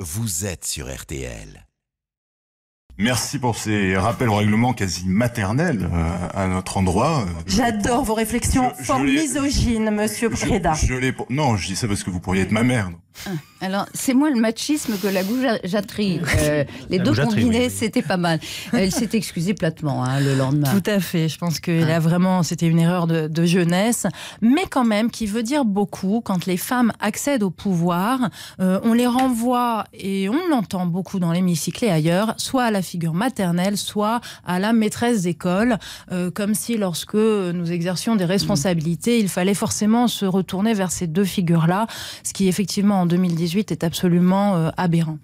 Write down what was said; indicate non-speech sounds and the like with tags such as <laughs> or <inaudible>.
Vous êtes sur RTL. Merci pour ces rappels au règlement quasi maternels euh, à notre endroit. J'adore vos réflexions, je, misogynes, monsieur Preda. Je, non, je dis ça parce que vous pourriez être ma mère. Ah. Alors, c'est moins le machisme que la goujaterie. <laughs> Euh, les deux combinés, c'était pas mal. Elle euh, s'est excusée platement hein, le lendemain. Tout à fait. Je pense que ah. là, vraiment, c'était une erreur de, jeunesse, mais quand même, qui veut dire beaucoup. Quand les femmes accèdent au pouvoir, euh, on les renvoie, et on l'entend beaucoup dans l'hémicycle et ailleurs, soit à la figure maternelle, soit à la maîtresse d'école, comme si lorsque nous exercions des responsabilités, il fallait forcément se retourner vers ces deux figures-là, ce qui, effectivement, en 2000, 2018 est absolument euh, aberrant.